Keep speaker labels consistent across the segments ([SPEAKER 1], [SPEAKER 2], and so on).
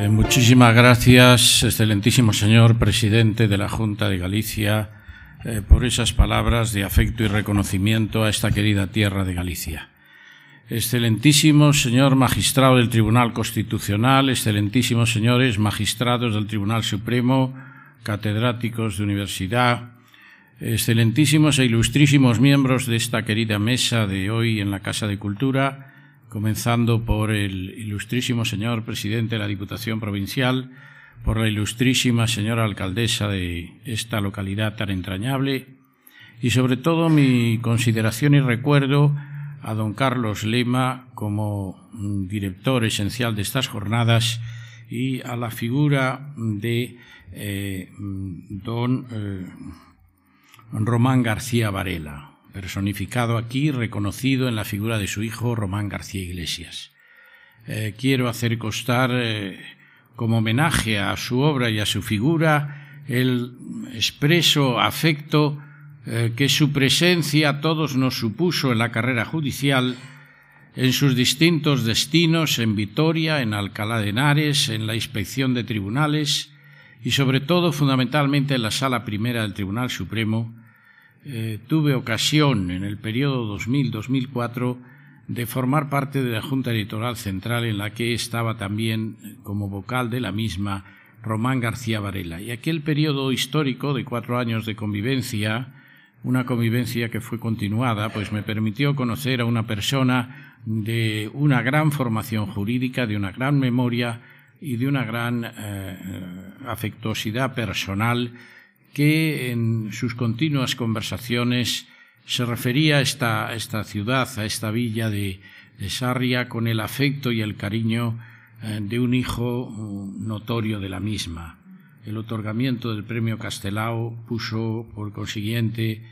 [SPEAKER 1] Eh, muchísimas gracias, excelentísimo señor presidente de la Junta de Galicia, eh, por esas palabras de afecto y reconocimiento a esta querida tierra de Galicia. Excelentísimo señor magistrado del Tribunal Constitucional, excelentísimos señores magistrados del Tribunal Supremo, catedráticos de universidad, Excelentísimos e ilustrísimos miembros de esta querida mesa de hoy en la Casa de Cultura, comenzando por el ilustrísimo señor presidente de la Diputación Provincial, por la ilustrísima señora alcaldesa de esta localidad tan entrañable y sobre todo mi consideración y recuerdo a don Carlos Lema como director esencial de estas jornadas y a la figura de eh, don... Eh, Román García Varela, personificado aquí, reconocido en la figura de su hijo Román García Iglesias. Eh, quiero hacer costar... Eh, como homenaje a su obra y a su figura el expreso afecto eh, que su presencia a todos nos supuso en la carrera judicial, en sus distintos destinos, en Vitoria, en Alcalá de Henares, en la inspección de tribunales y sobre todo fundamentalmente en la sala primera del Tribunal Supremo, eh, tuve ocasión en el periodo 2000-2004 de formar parte de la Junta Electoral Central en la que estaba también eh, como vocal de la misma Román García Varela. Y aquel periodo histórico de cuatro años de convivencia, una convivencia que fue continuada, pues me permitió conocer a una persona de una gran formación jurídica, de una gran memoria y de una gran eh, afectuosidad personal que en sus continuas conversaciones se refería a esta, ciudad, a esta villa de, de, Sarria, con el afecto y el cariño eh, de un hijo mm, notorio de la misma. El otorgamiento del premio Castelao puso, por consiguiente,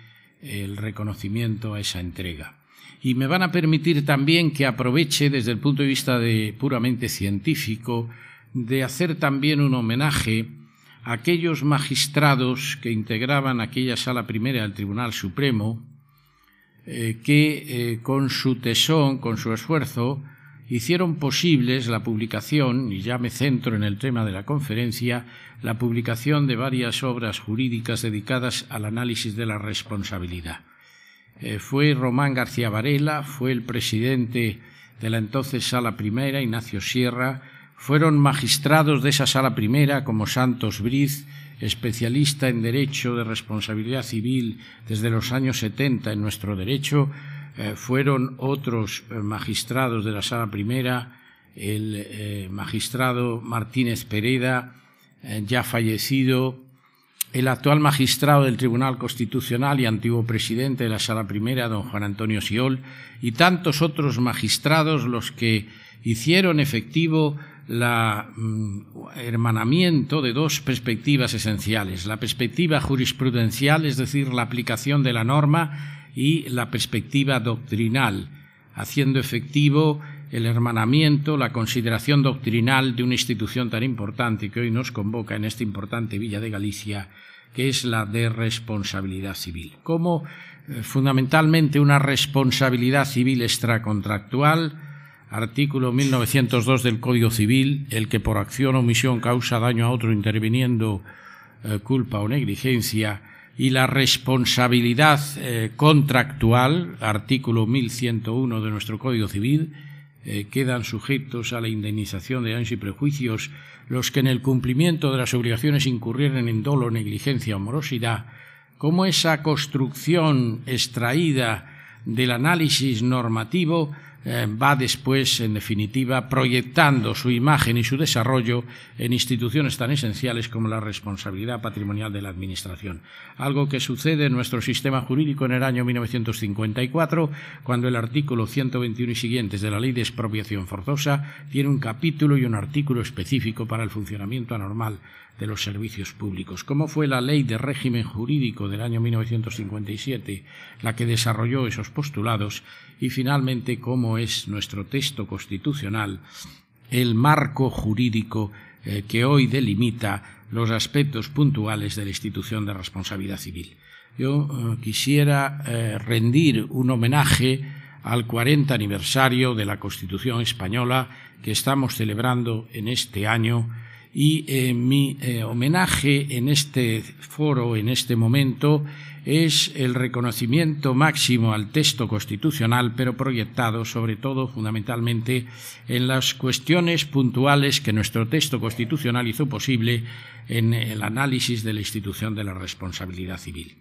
[SPEAKER 1] el reconocimiento a esa entrega. Y me van a permitir también que aproveche, desde el punto de vista de, puramente científico, de hacer también un homenaje aquellos magistrados que integraban aquella sala primera del Tribunal Supremo, eh, que eh, con su tesón, con su esfuerzo, hicieron posibles la publicación, y ya me centro en el tema de la conferencia, la publicación de varias obras jurídicas dedicadas al análisis de la responsabilidad. Eh, fue Román García Varela, fue el presidente de la entonces Sala Primera, Ignacio Sierra, fueron magistrados de esa sala primera como Santos Briz, especialista en derecho de responsabilidad civil desde los años 70 en nuestro derecho, eh, fueron otros eh, magistrados de la sala primera, el eh, magistrado Martínez Pereda, ya fallecido, el actual magistrado del Tribunal Constitucional y antiguo presidente de la Sala Primera, don Juan Antonio Siol, y tantos otros magistrados los que hicieron efectivo el mm, hermanamiento de dos perspectivas esenciales, la perspectiva jurisprudencial, es decir, la aplicación de la norma, y la perspectiva doctrinal, haciendo efectivo el hermanamiento, la consideración doctrinal de una institución tan importante que hoy nos convoca en esta importante Villa de Galicia, que es la de responsabilidad civil. Como eh, fundamentalmente una responsabilidad civil extracontractual, artículo 1902 del Código Civil, el que por acción o omisión causa daño a otro interviniendo eh, culpa o negligencia, y la responsabilidad eh, contractual, artículo 1101 de nuestro Código Civil, eh, quedan sujetos a la indemnización de daños y prejuicios los que en el cumplimiento de las obligaciones incurrieren en dolo, negligencia o morosidad, como esa construcción extraída del análisis normativo eh, va después, en definitiva, proyectando su imagen y su desarrollo en instituciones tan esenciales como la responsabilidad patrimonial de la Administración. Algo que sucede en nuestro sistema jurídico en el año 1954, cuando el artículo 121 y siguientes de la Ley de Expropiación Forzosa tiene un capítulo y un artículo específico para el funcionamiento anormal de los servicios públicos, ¿Cómo fue la Ley de Régimen Jurídico del año 1957 la que desarrolló esos postulados y finalmente cómo es nuestro texto constitucional el marco jurídico eh, que hoy delimita los aspectos puntuales de la institución de responsabilidad civil. Yo eh, quisiera eh, rendir un homenaje al 40 aniversario de la Constitución española que estamos celebrando en este año y eh, mi eh, homenaje en este foro, en este momento, es el reconocimiento máximo al texto constitucional, pero proyectado sobre todo fundamentalmente en las cuestiones puntuales que nuestro texto constitucional hizo posible en el análisis de la institución de la responsabilidad civil.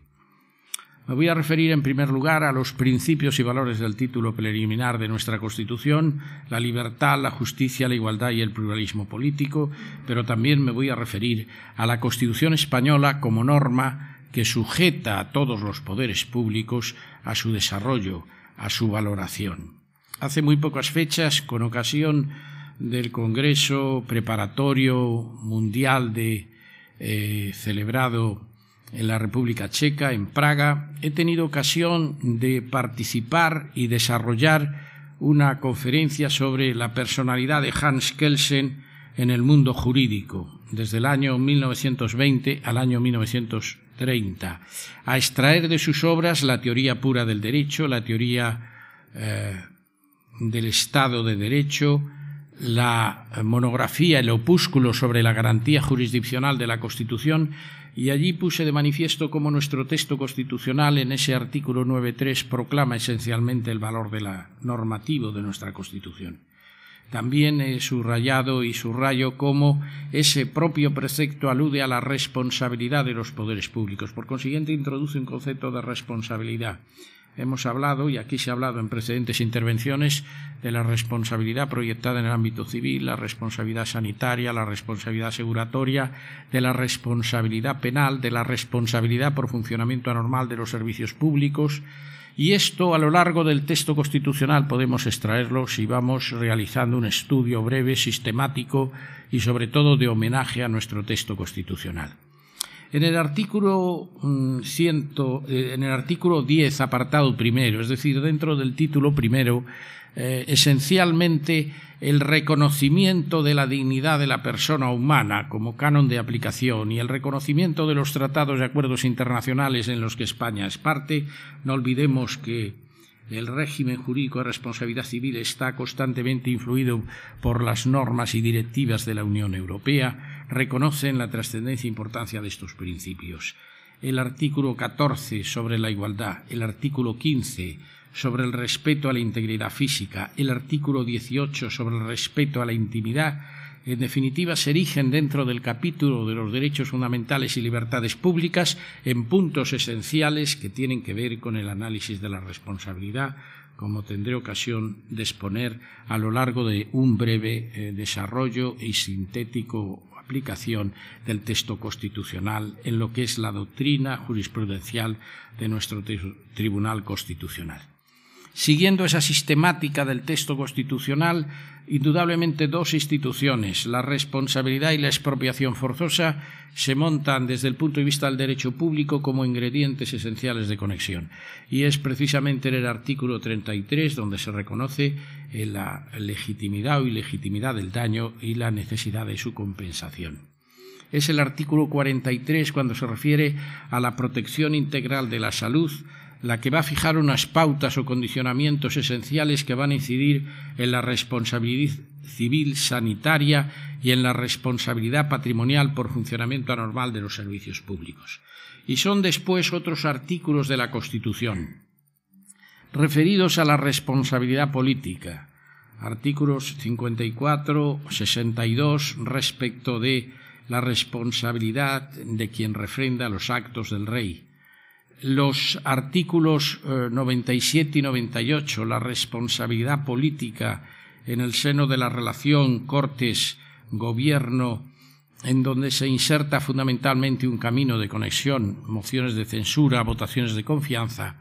[SPEAKER 1] Me voy a referir en primer lugar a los principios y valores del título preliminar de nuestra Constitución, la libertad, la justicia, la igualdad y el pluralismo político, pero también me voy a referir a la Constitución española como norma que sujeta a todos los poderes públicos a su desarrollo, a su valoración. Hace muy pocas fechas, con ocasión del Congreso Preparatorio Mundial de eh, celebrado en la República Checa, en Praga, he tenido ocasión de participar y desarrollar una conferencia sobre la personalidad de Hans Kelsen en el mundo jurídico, desde el año 1920 al año 1930, a extraer de sus obras la teoría pura del derecho, la teoría eh, del Estado de Derecho, la monografía, el opúsculo sobre la garantía jurisdiccional de la Constitución, y allí puse de manifiesto cómo nuestro texto constitucional en ese artículo 9.3 proclama esencialmente el valor de la normativo de nuestra Constitución. También he subrayado y subrayo cómo ese propio precepto alude a la responsabilidad de los poderes públicos. Por consiguiente, introduce un concepto de responsabilidad hemos hablado, y aquí se ha hablado en precedentes intervenciones, de la responsabilidad proyectada en el ámbito civil, la responsabilidad sanitaria, la responsabilidad aseguratoria, de la responsabilidad penal, de la responsabilidad por funcionamiento anormal de los servicios públicos. Y esto a lo largo del texto constitucional podemos extraerlo si vamos realizando un estudio breve, sistemático y sobre todo de homenaje a nuestro texto constitucional. En el artículo, 10, mm, eh, apartado primero, es decir, dentro del título primero, eh, esencialmente el reconocimiento de la dignidad de la persona humana como canon de aplicación y el reconocimiento de los tratados y acuerdos internacionales en los que España es parte. No olvidemos que el régimen jurídico de responsabilidad civil está constantemente influido por las normas y directivas de la Unión Europea, reconocen la trascendencia e importancia de estos principios. El artículo 14 sobre la igualdad, el artículo 15 sobre el respeto a la integridad física, el artículo 18 sobre el respeto a la intimidad, en definitiva, se erigen dentro del capítulo de los derechos fundamentales y libertades públicas en puntos esenciales que tienen que ver con el análisis de la responsabilidad, como tendré ocasión de exponer a lo largo de un breve eh, desarrollo y sintético aplicación del texto constitucional en lo que es la doctrina jurisprudencial de nuestro Tribunal Constitucional siguiendo esa sistemática del texto constitucional, indudablemente dos instituciones, la responsabilidad y la expropiación forzosa, se montan desde el punto de vista del derecho público como ingredientes esenciales de conexión. Y es precisamente en el artículo 33 donde se reconoce eh, la legitimidad o ilegitimidad del daño y la necesidad de su compensación es el artículo 43 cuando se refiere a la protección integral de la salud, la que va a fijar unas pautas o condicionamientos esenciales que van a incidir en la responsabilidad civil sanitaria y en la responsabilidad patrimonial por funcionamiento anormal de los servicios públicos. Y son después otros artículos de la Constitución referidos a la responsabilidad política, artículos 54, 62 respecto de la responsabilidad de quien refrenda los actos del rey, los artículos 97 eh, y 98, la responsabilidad política en el seno de la relación Cortes-Gobierno, en donde se inserta fundamentalmente un camino de conexión, mociones de censura, votaciones de confianza,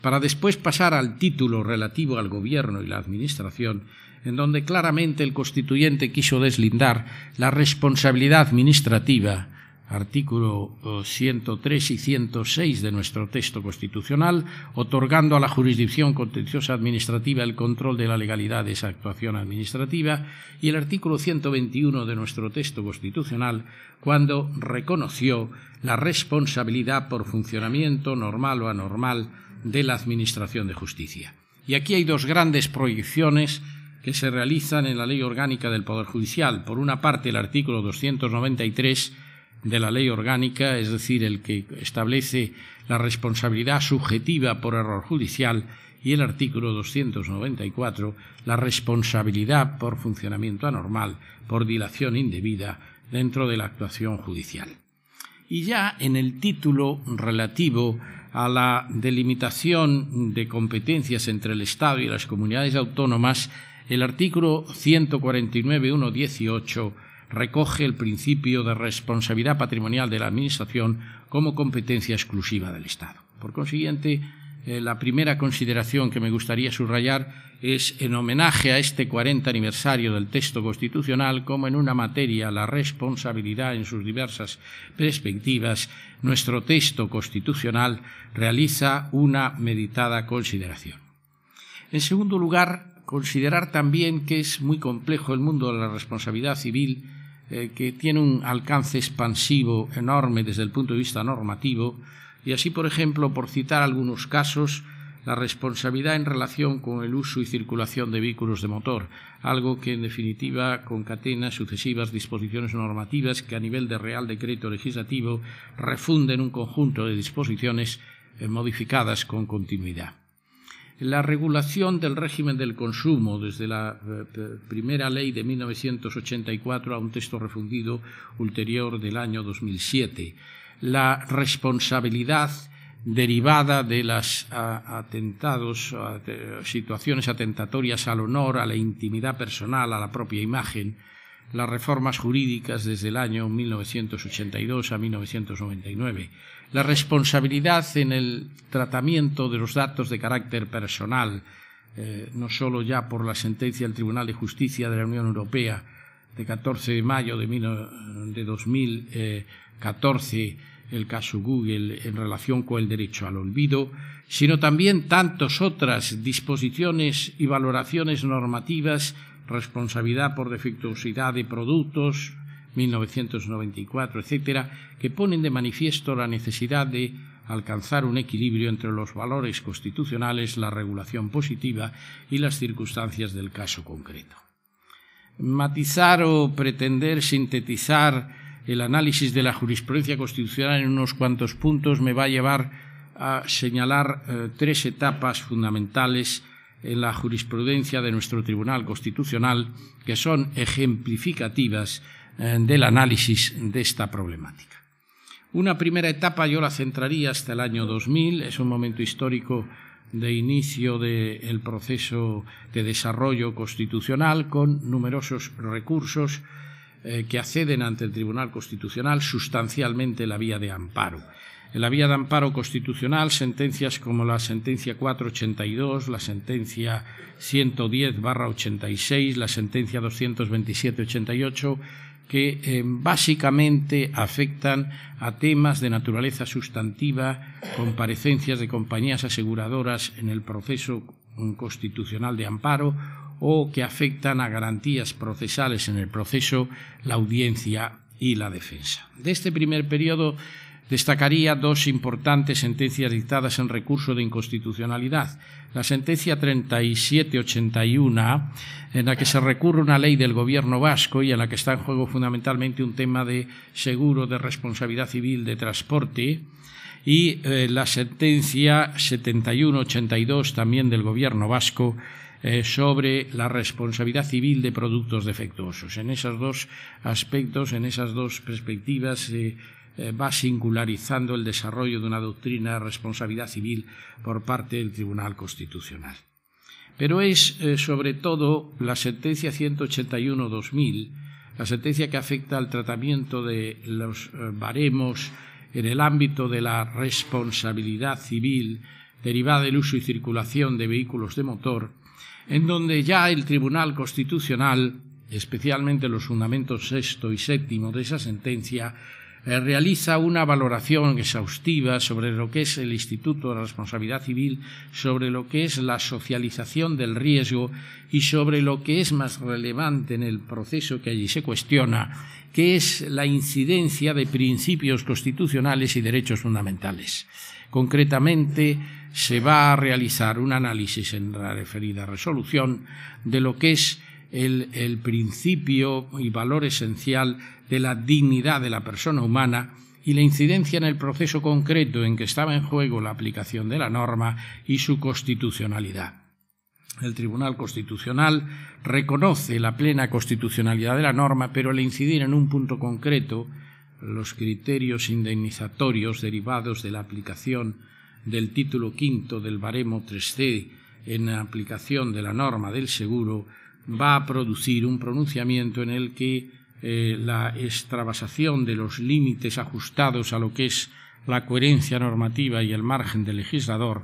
[SPEAKER 1] para después pasar al título relativo al Gobierno y la Administración, en donde claramente el constituyente quiso deslindar la responsabilidad administrativa artículo 103 eh, y 106 de nuestro texto constitucional, otorgando a la jurisdicción contenciosa administrativa el control de la legalidad de esa actuación administrativa, y el artículo 121 de nuestro texto constitucional, cuando reconoció la responsabilidad por funcionamiento normal o anormal de la Administración de Justicia. Y aquí hay dos grandes proyecciones que se realizan en la Ley Orgánica del Poder Judicial. Por una parte, el artículo 293 de la ley orgánica, es decir, el que establece la responsabilidad subjetiva por error judicial, y el artículo 294, la responsabilidad por funcionamiento anormal, por dilación indebida dentro de la actuación judicial. Y ya en el título relativo a la delimitación de competencias entre el Estado y las comunidades autónomas, el artículo 149.1.18 recoge el principio de responsabilidad patrimonial de la Administración como competencia exclusiva del Estado. Por consiguiente, eh, la primera consideración que me gustaría subrayar es en homenaje a este 40 aniversario del texto constitucional, como en una materia la responsabilidad en sus diversas perspectivas, nuestro texto constitucional realiza una meditada consideración. En segundo lugar, considerar también que es muy complejo el mundo de la responsabilidad civil eh, que tiene un alcance expansivo enorme desde el punto de vista normativo. Y así, por ejemplo, por citar algunos casos, la responsabilidad en relación con el uso y circulación de vehículos de motor, algo que en definitiva concatena sucesivas disposiciones normativas que a nivel de Real Decreto Legislativo refunden un conjunto de disposiciones eh, modificadas con continuidad la regulación del régimen del consumo, desde la eh, eh, primera ley de 1984 a un texto refundido ulterior del año 2007, la responsabilidad derivada de las atentados, situaciones atentatorias al honor, a la intimidad personal, a la propia imagen, las reformas jurídicas desde el año 1982 a 1999, la responsabilidad en el tratamiento de los datos de carácter personal, eh, no solo ya por la sentencia del Tribunal de Justicia de la Unión Europea de 14 de mayo de, de 2014, eh, el caso Google en relación con el derecho al olvido, sino también tantas otras disposiciones y valoraciones normativas, responsabilidad por defectuosidad de productos, 1994, etcétera, que ponen de manifiesto la necesidad de alcanzar un equilibrio entre los valores constitucionales, la regulación positiva y las circunstancias del caso concreto. Matizar o pretender sintetizar el análisis de la jurisprudencia constitucional en unos cuantos puntos me va a llevar a señalar eh, tres etapas fundamentales en la jurisprudencia de nuestro Tribunal Constitucional que son ejemplificativas eh, del análisis de esta problemática. Una primera etapa yo la centraría hasta el año 2000, es un momento histórico de inicio del proceso de desarrollo constitucional con numerosos recursos eh, que acceden ante el Tribunal Constitucional sustancialmente la vía de amparo. En la vía de amparo constitucional, sentencias como la sentencia 482, la sentencia 110-86, la sentencia 227-88 que eh, básicamente afectan a temas de naturaleza sustantiva, comparecencias de compañías aseguradoras en el proceso constitucional de amparo o que afectan a garantías procesales en el proceso, la audiencia y la defensa. De este primer periodo destacaría dos importantes sentencias dictadas en recurso de inconstitucionalidad. La sentencia 3781, en la que se recurre una ley del gobierno vasco y en la que está en juego fundamentalmente un tema de seguro de responsabilidad civil de transporte, y eh, la sentencia 7182 también del gobierno vasco eh, sobre la responsabilidad civil de productos defectuosos. En esos dos aspectos, en esas dos perspectivas, eh, va singularizando el desarrollo de una doctrina de responsabilidad civil por parte del Tribunal Constitucional. Pero es eh, sobre todo la sentencia 181-2000, la sentencia que afecta al tratamiento de los eh, baremos en el ámbito de la responsabilidad civil derivada del uso y circulación de vehículos de motor, en donde ya el Tribunal Constitucional, especialmente los fundamentos sexto y séptimo de esa sentencia, eh, realiza una valoración exhaustiva sobre lo que es el Instituto de Responsabilidad Civil, sobre lo que es la socialización del riesgo y sobre lo que es más relevante en el proceso que allí se cuestiona, que es la incidencia de principios constitucionales y derechos fundamentales. Concretamente, se va a realizar un análisis en la referida resolución de lo que es el, principio y valor esencial de la dignidad de la persona humana y la incidencia en el proceso concreto en que estaba en juego la aplicación de la norma y su constitucionalidad. El Tribunal Constitucional reconoce la plena constitucionalidad de la norma, pero al incidir en un punto concreto, los criterios indemnizatorios derivados de la aplicación del título quinto del baremo 3C en aplicación de la norma del seguro va a producir un pronunciamiento en el que eh, la extravasación de los límites ajustados a lo que es la coherencia normativa y el margen del legislador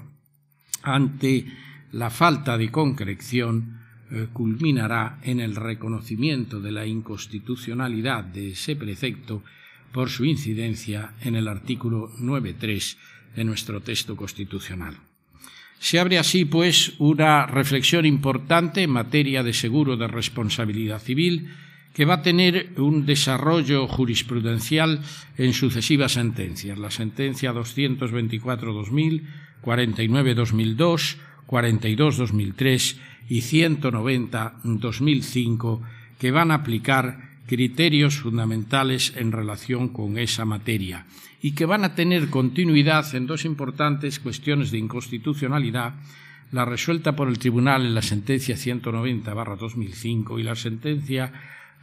[SPEAKER 1] ante la falta de concreción eh, culminará en el reconocimiento de la inconstitucionalidad de ese precepto por su incidencia en el artículo 9.3 de nuestro texto constitucional. Se abre así, pues, una reflexión importante en materia de seguro de responsabilidad civil que va a tener un desarrollo jurisprudencial en sucesivas sentencias. La sentencia 224-2000, 49-2002, 42-2003 y 190-2005 que van a aplicar criterios fundamentales en relación con esa materia y que van a tener continuidad en dos importantes cuestiones de inconstitucionalidad, la resuelta por el Tribunal en la sentencia 190-2005 y la sentencia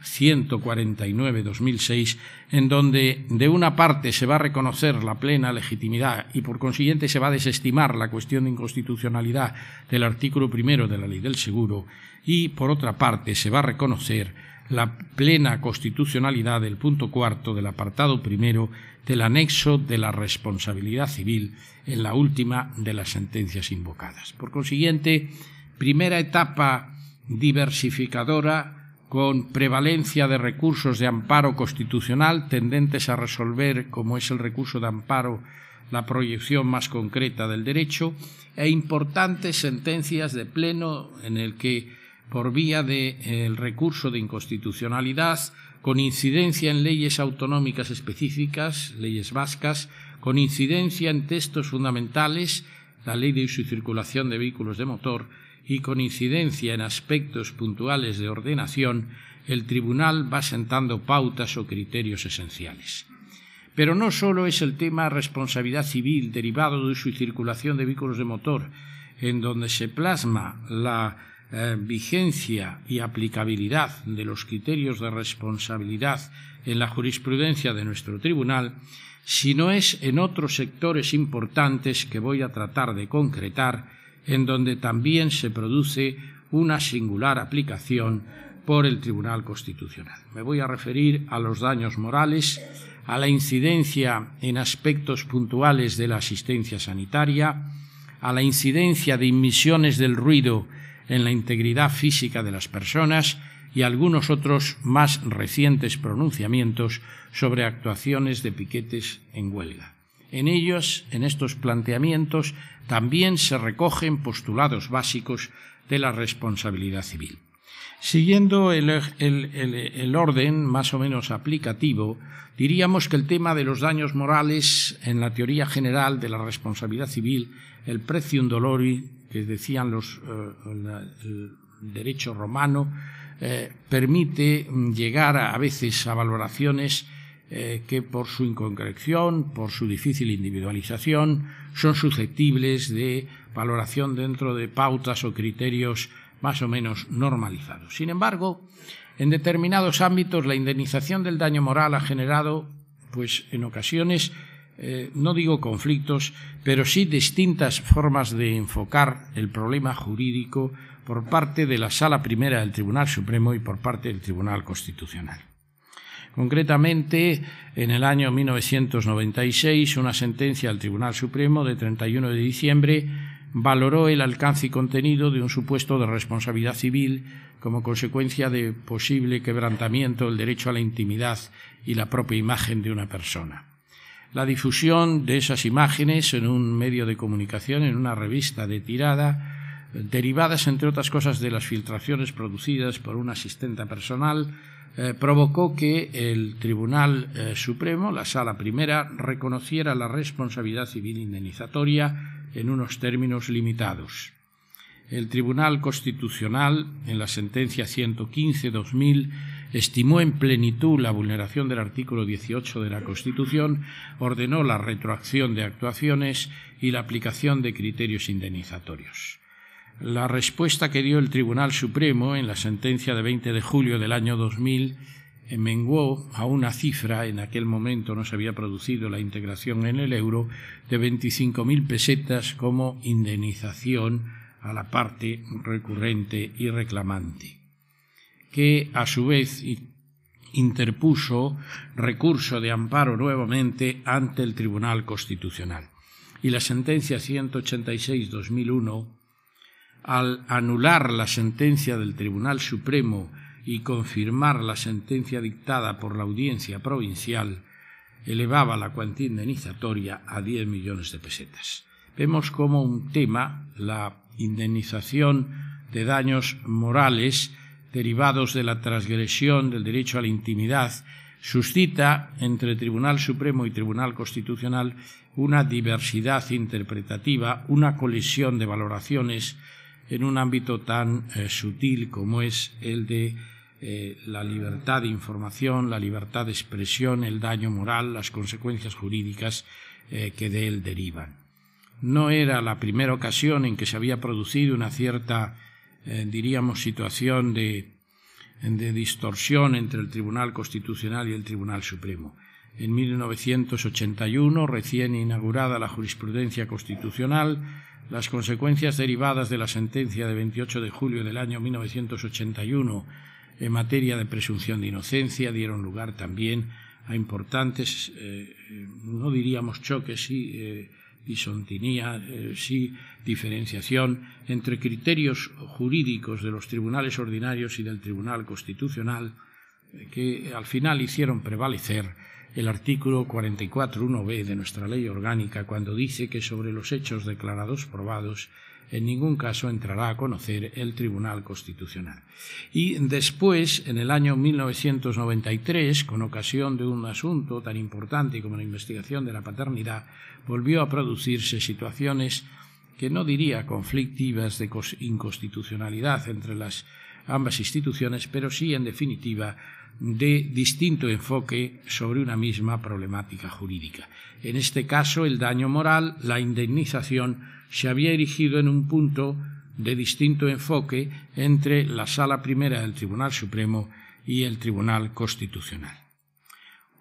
[SPEAKER 1] 149-2006, en donde de una parte se va a reconocer la plena legitimidad y por consiguiente se va a desestimar la cuestión de inconstitucionalidad del artículo primero de la ley del seguro y por otra parte se va a reconocer la plena constitucionalidad del punto cuarto del apartado primero del anexo de la responsabilidad civil en la última de las sentencias invocadas. Por consiguiente, primera etapa diversificadora con prevalencia de recursos de amparo constitucional tendentes a resolver, como es el recurso de amparo, la proyección más concreta del derecho, e importantes sentencias de pleno en el que por vía del eh, recurso de inconstitucionalidad con incidencia en leyes autonómicas específicas, leyes vascas, con incidencia en textos fundamentales, la ley de uso circulación de vehículos de motor, y con incidencia en aspectos puntuales de ordenación, el Tribunal va sentando pautas o criterios esenciales. Pero no solo es el tema responsabilidad civil derivado de su circulación de vehículos de motor, en donde se plasma la eh, vigencia y aplicabilidad de los criterios de responsabilidad en la jurisprudencia de nuestro tribunal, sino es en otros sectores importantes que voy a tratar de concretar, en donde también se produce una singular aplicación por el Tribunal Constitucional. Me voy a referir a los daños morales, a la incidencia en aspectos puntuales de la asistencia sanitaria, a la incidencia de inmisiones del ruido en la integridad física de las personas y algunos otros más recientes pronunciamientos sobre actuaciones de piquetes en huelga. En ellos, en estos planteamientos, también se recogen postulados básicos de la responsabilidad civil. Siguiendo el, orden más o menos aplicativo, diríamos que el tema de los daños morales en la teoría general de la responsabilidad civil, el precium dolori que decían los, eh, el derecho romano, eh, permite mm, llegar a, veces a valoraciones eh, que por su inconcreción, por su difícil individualización, son susceptibles de valoración dentro de pautas o criterios más o menos normalizados. Sin embargo, en determinados ámbitos la indemnización del daño moral ha generado, pues en ocasiones, eh, no digo conflictos, pero sí distintas formas de enfocar el problema jurídico por parte de la Sala Primera del Tribunal Supremo y por parte del Tribunal Constitucional. Concretamente, en el año 1996, una sentencia del Tribunal Supremo de 31 de diciembre valoró el alcance y contenido de un supuesto de responsabilidad civil como consecuencia de posible quebrantamiento del derecho a la intimidad y la propia imagen de una persona la difusión de esas imágenes en un medio de comunicación, en una revista de tirada, derivadas, entre otras cosas, de las filtraciones producidas por una asistente personal, eh, provocó que el Tribunal eh, Supremo, la Sala Primera, reconociera la responsabilidad civil indemnizatoria en unos términos limitados. El Tribunal Constitucional, en la sentencia 115-2000, estimó en plenitud la vulneración del artículo 18 de la Constitución, ordenó la retroacción de actuaciones y la aplicación de criterios indemnizatorios. La respuesta que dio el Tribunal Supremo en la sentencia de 20 de julio del año 2000 menguó a una cifra, en aquel momento no se había producido la integración en el euro, de 25.000 pesetas como indemnización a la parte recurrente y reclamante que a su vez interpuso recurso de amparo nuevamente ante el Tribunal Constitucional. Y la sentencia 186-2001, al anular la sentencia del Tribunal Supremo y confirmar la sentencia dictada por la Audiencia Provincial, elevaba la cuantía indemnizatoria a 10 millones de pesetas. Vemos como un tema, la indemnización de daños morales, derivados de la transgresión del derecho a la intimidad, suscita entre Tribunal Supremo y Tribunal Constitucional una diversidad interpretativa, una colisión de valoraciones en un ámbito tan eh, sutil como es el de eh, la libertad de información, la libertad de expresión, el daño moral, las consecuencias jurídicas eh, que de él derivan. No era la primera ocasión en que se había producido una cierta eh, diríamos, situación de, distorsión entre el Tribunal Constitucional y el Tribunal Supremo. En 1981, recién inaugurada la jurisprudencia constitucional, las consecuencias derivadas de la sentencia de 28 de julio del año 1981 en materia de presunción de inocencia dieron lugar también a importantes, eh, eh, no diríamos choques, sí, bisontinía, sí, diferenciación entre criterios jurídicos de los tribunales ordinarios y del Tribunal Constitucional eh, que al final hicieron prevalecer el artículo 44.1b de nuestra ley orgánica cuando dice que sobre los hechos declarados probados en ningún caso entrará a conocer el Tribunal Constitucional. Y después, en el año 1993, con ocasión de un asunto tan importante como la investigación de la paternidad, volvió a producirse situaciones que no diría conflictivas de inconstitucionalidad entre las ambas instituciones, pero sí, en definitiva, de distinto enfoque sobre una misma problemática jurídica. En este caso, el daño moral, la indemnización, se había erigido en un punto de distinto enfoque entre la Sala Primera del Tribunal Supremo y el Tribunal Constitucional.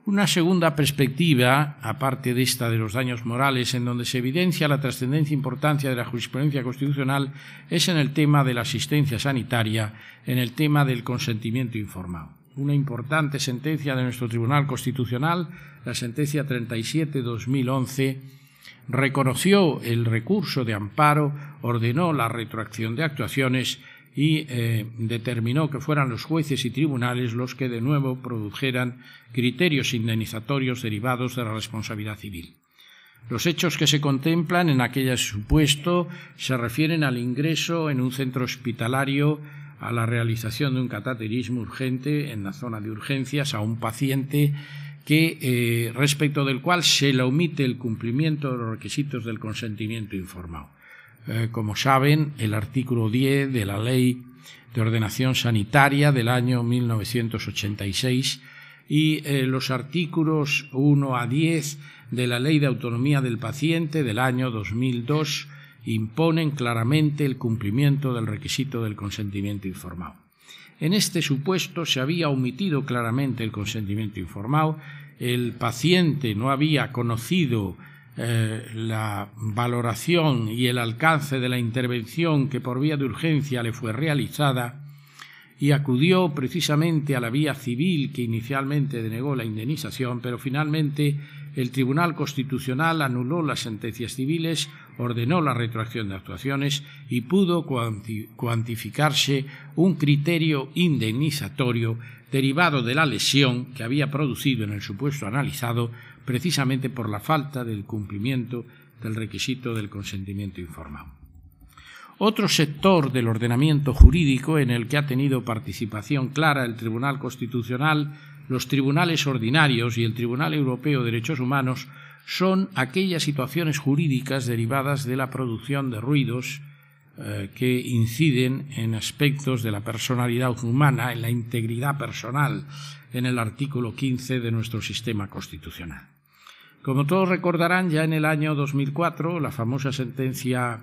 [SPEAKER 1] Una segunda perspectiva, aparte de esta de los daños morales, en donde se evidencia la trascendencia e importancia de la jurisprudencia constitucional, es en el tema de la asistencia sanitaria, en el tema del consentimiento informado. Una importante sentencia de nuestro Tribunal Constitucional, la sentencia 37-2011, reconoció el recurso de amparo, ordenó la retroacción de actuaciones y eh, determinó que fueran los jueces y tribunales los que de nuevo produjeran criterios indemnizatorios derivados de la responsabilidad civil. Los hechos que se contemplan en aquel supuesto se refieren al ingreso en un centro hospitalario, a la realización de un cateterismo urgente en la zona de urgencias a un paciente eh, respecto del cual se le omite el cumplimiento de los requisitos del consentimiento informado. Eh, como saben, el artículo 10 de la Ley de Ordenación Sanitaria del año 1986 y eh, los artículos 1 a 10 de la Ley de Autonomía del Paciente del año 2002 imponen claramente el cumplimiento del requisito del consentimiento informado. En este supuesto se había omitido claramente el consentimiento informado, el paciente no había conocido eh, la valoración y el alcance de la intervención que por vía de urgencia le fue realizada y acudió precisamente a la vía civil que inicialmente denegó la indemnización, pero finalmente el Tribunal Constitucional anuló las sentencias civiles, ordenó la retroacción de actuaciones y pudo cuantificarse un criterio indemnizatorio derivado de la lesión que había producido en el supuesto analizado precisamente por la falta del cumplimiento del requisito del consentimiento informado. Otro sector del ordenamiento jurídico en el que ha tenido participación clara el Tribunal Constitucional, los tribunales ordinarios y el Tribunal Europeo de Derechos Humanos son aquellas situaciones jurídicas derivadas de la producción de ruidos, eh, que inciden en aspectos de la personalidad humana, en la integridad personal, en el artículo 15 de nuestro sistema constitucional. Como todos recordarán, ya en el año 2004, la famosa sentencia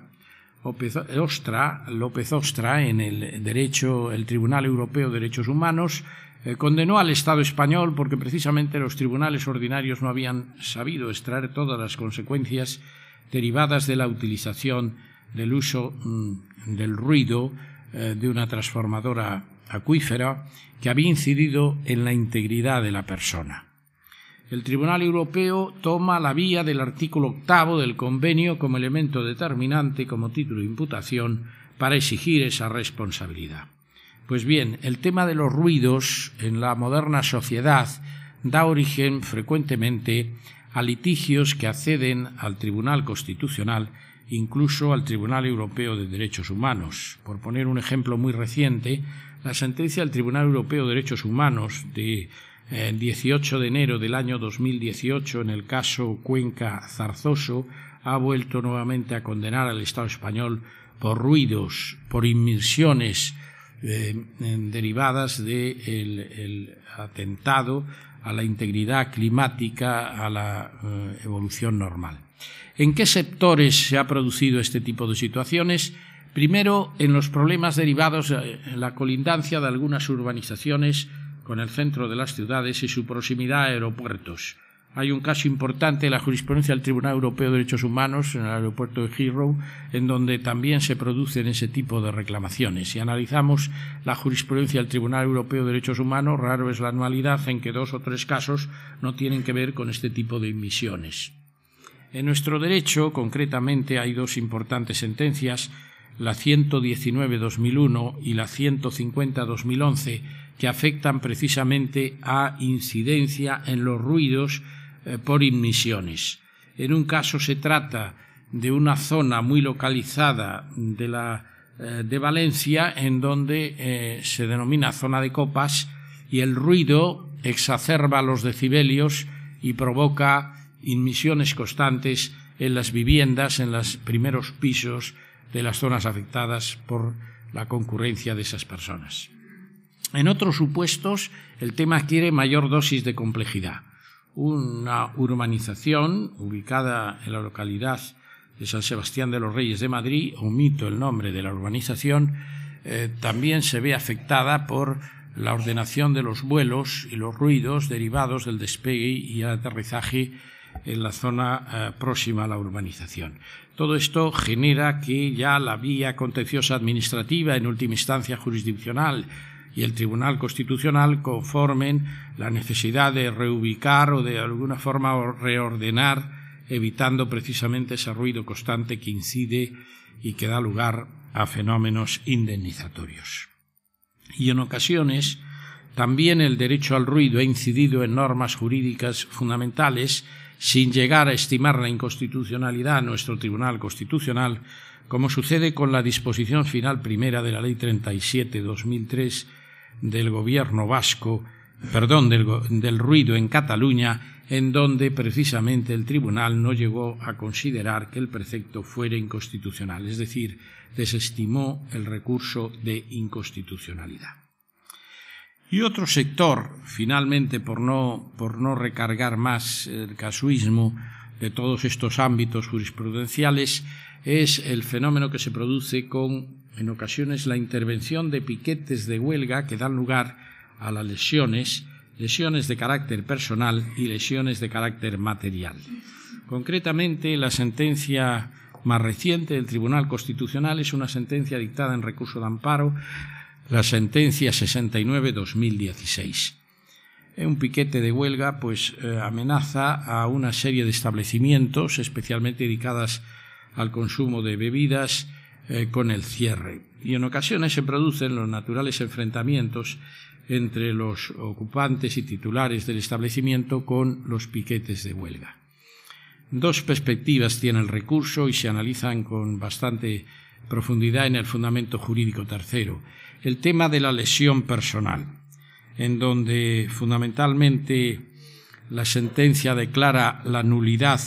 [SPEAKER 1] Ostra, López Ostra, en el derecho, el Tribunal Europeo de Derechos Humanos, eh, condenó al Estado español porque precisamente los tribunales ordinarios no habían sabido extraer todas las consecuencias derivadas de la utilización del uso mm, del ruido eh, de una transformadora acuífera que había incidido en la integridad de la persona. El Tribunal Europeo toma la vía del artículo octavo del convenio como elemento determinante como título de imputación para exigir esa responsabilidad. Pues bien, el tema de los ruidos en la moderna sociedad da origen frecuentemente a litigios que acceden al Tribunal Constitucional incluso al Tribunal Europeo de Derechos Humanos. Por poner un ejemplo muy reciente, la sentencia del Tribunal Europeo de Derechos Humanos de 18 eh, de enero del año 2018 en el caso Cuenca Zarzoso ha vuelto nuevamente a condenar al Estado español por ruidos, por inmersiones eh, derivadas del de el, atentado a la integridad climática, a la eh, evolución normal. ¿En qué sectores se ha producido este tipo de situaciones? Primero, en los problemas derivados de eh, la colindancia de algunas urbanizaciones con el centro de las ciudades y su proximidad a aeropuertos. Hay un caso importante en la jurisprudencia del Tribunal Europeo de Derechos Humanos en el aeropuerto de Heathrow, en donde también se producen ese tipo de reclamaciones. Si analizamos la jurisprudencia del Tribunal Europeo de Derechos Humanos, raro es la anualidad en que dos o tres casos no tienen que ver con este tipo de emisiones. En nuestro derecho, concretamente, hay dos importantes sentencias, la 119-2001 y la 150-2011, que afectan precisamente a incidencia en los ruidos eh, por inmisiones. En un caso se trata de una zona muy localizada de, la, eh, de Valencia, en donde eh, se denomina zona de copas, y el ruido exacerba los decibelios y provoca inmisiones constantes en las viviendas, en los primeros pisos de las zonas afectadas por la concurrencia de esas personas. En otros supuestos, el tema adquiere mayor dosis de complejidad. Una urbanización ubicada en la localidad de San Sebastián de los Reyes de Madrid, omito el nombre de la urbanización, eh, también se ve afectada por la ordenación de los vuelos y los ruidos derivados del despegue y aterrizaje en la zona eh, próxima a la urbanización. Todo esto genera que ya la vía contenciosa administrativa, en última instancia jurisdiccional, y el Tribunal Constitucional conformen la necesidad de reubicar o de alguna forma reordenar, evitando precisamente ese ruido constante que incide y que da lugar a fenómenos indemnizatorios. Y en ocasiones, también el derecho al ruido ha incidido en normas jurídicas fundamentales sin llegar a estimar la inconstitucionalidad a nuestro Tribunal Constitucional, como sucede con la disposición final primera de la Ley 37-2003 del Gobierno vasco, perdón, del, del ruido en Cataluña, en donde precisamente el tribunal no llegó a considerar que el precepto fuera inconstitucional, es decir, desestimó el recurso de inconstitucionalidad. Y otro sector, finalmente, por no, por no recargar más el casuismo de todos estos ámbitos jurisprudenciales, es el fenómeno que se produce con, en ocasiones, la intervención de piquetes de huelga que dan lugar a las lesiones, lesiones de carácter personal y lesiones de carácter material. Concretamente, la sentencia más reciente del Tribunal Constitucional es una sentencia dictada en recurso de amparo la sentencia 69-2016. Eh, un piquete de huelga pues eh, amenaza a una serie de establecimientos especialmente dedicadas al consumo de bebidas eh, con el cierre. Y en ocasiones se producen los naturales enfrentamientos entre los ocupantes y titulares del establecimiento con los piquetes de huelga. Dos perspectivas tiene el recurso y se analizan con bastante profundidad en el fundamento jurídico tercero, el tema de la lesión personal, en donde fundamentalmente la sentencia declara la nulidad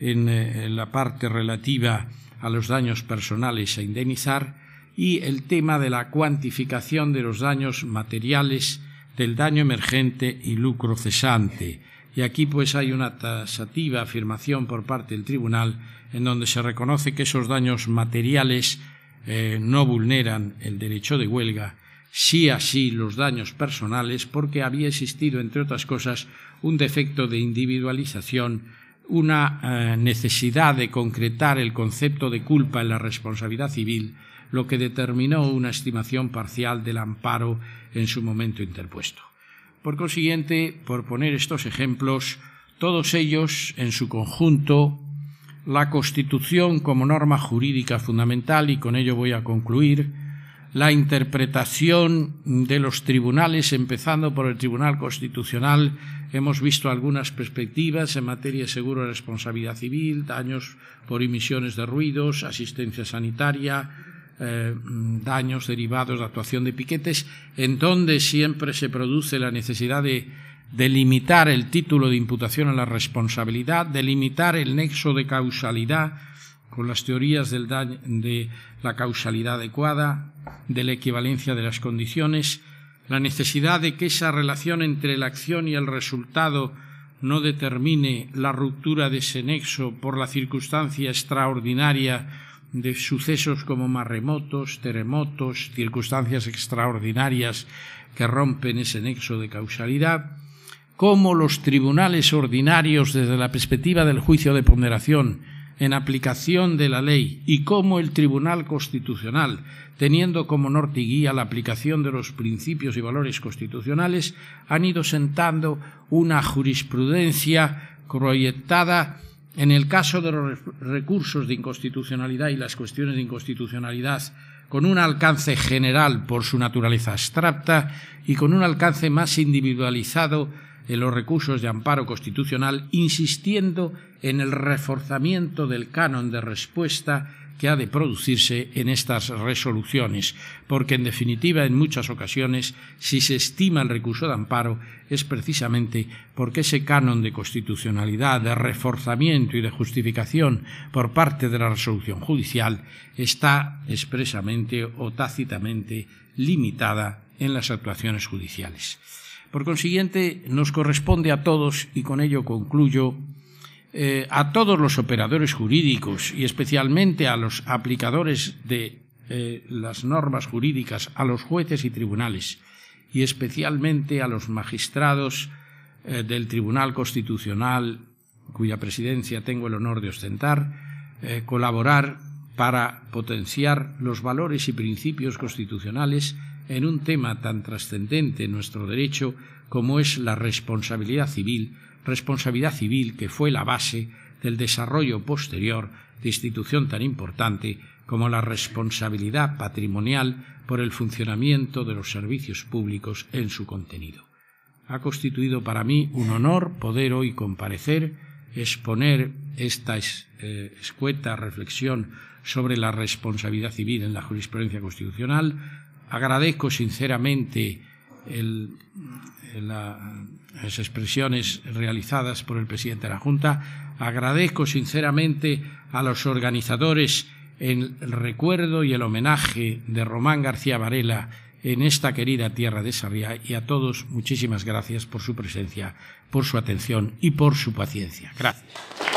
[SPEAKER 1] eh, en, la parte relativa a los daños personales a indemnizar y el tema de la cuantificación de los daños materiales, del daño emergente y lucro cesante, y aquí pues hay una tasativa afirmación por parte del tribunal en donde se reconoce que esos daños materiales eh, no vulneran el derecho de huelga, sí así los daños personales, porque había existido, entre otras cosas, un defecto de individualización, una eh, necesidad de concretar el concepto de culpa en la responsabilidad civil, lo que determinó una estimación parcial del amparo en su momento interpuesto. Por consiguiente, por poner estos ejemplos, todos ellos, en su conjunto, la Constitución como norma jurídica fundamental, y con ello voy a concluir, la interpretación de los tribunales, empezando por el Tribunal Constitucional. Hemos visto algunas perspectivas en materia de seguro de responsabilidad civil, daños por emisiones de ruidos, asistencia sanitaria, eh, daños derivados de actuación de piquetes, en donde siempre se produce la necesidad de delimitar el título de imputación a la responsabilidad, delimitar el nexo de causalidad con las teorías de la causalidad adecuada, de la equivalencia de las condiciones, la necesidad de que esa relación entre la acción y el resultado no determine la ruptura de ese nexo por la circunstancia extraordinaria de sucesos como marremotos, terremotos, circunstancias extraordinarias que rompen ese nexo de causalidad, cómo los tribunales ordinarios desde la perspectiva del juicio de ponderación en aplicación de la ley y cómo el Tribunal Constitucional, teniendo como norte guía la aplicación de los principios y valores constitucionales, han ido sentando una jurisprudencia proyectada en el caso de los recursos de inconstitucionalidad y las cuestiones de inconstitucionalidad, con un alcance general por su naturaleza abstracta y con un alcance más individualizado en los recursos de amparo constitucional, insistiendo en el reforzamiento del canon de respuesta que ha de producirse en estas resoluciones, porque en definitiva en muchas ocasiones si se estima el recurso de amparo es precisamente porque ese canon de constitucionalidad, de reforzamiento y de justificación por parte de la resolución judicial está expresamente o tácitamente limitada en las actuaciones judiciales. Por consiguiente, nos corresponde a todos, y con ello concluyo, eh, a todos los operadores jurídicos y especialmente a los aplicadores de eh, las normas jurídicas, a los jueces y tribunales y especialmente a los magistrados eh, del Tribunal Constitucional, cuya presidencia tengo el honor de ostentar, colaborar para potenciar los valores y principios constitucionales en un tema tan trascendente en nuestro derecho como es la responsabilidad civil responsabilidad civil que fue la base del desarrollo posterior de institución tan importante como la responsabilidad patrimonial por el funcionamiento de los servicios públicos en su contenido. Ha constituido para mí un honor poder hoy comparecer, exponer esta eh, escueta reflexión sobre la responsabilidad civil en la jurisprudencia constitucional. Agradezco sinceramente el, la, las expresiones realizadas por el presidente de la Junta. Agradezco sinceramente a los organizadores el recuerdo y el homenaje de Román García Varela en esta querida tierra de Sarriá y a todos muchísimas gracias por su presencia, por su atención y por su paciencia. Gracias.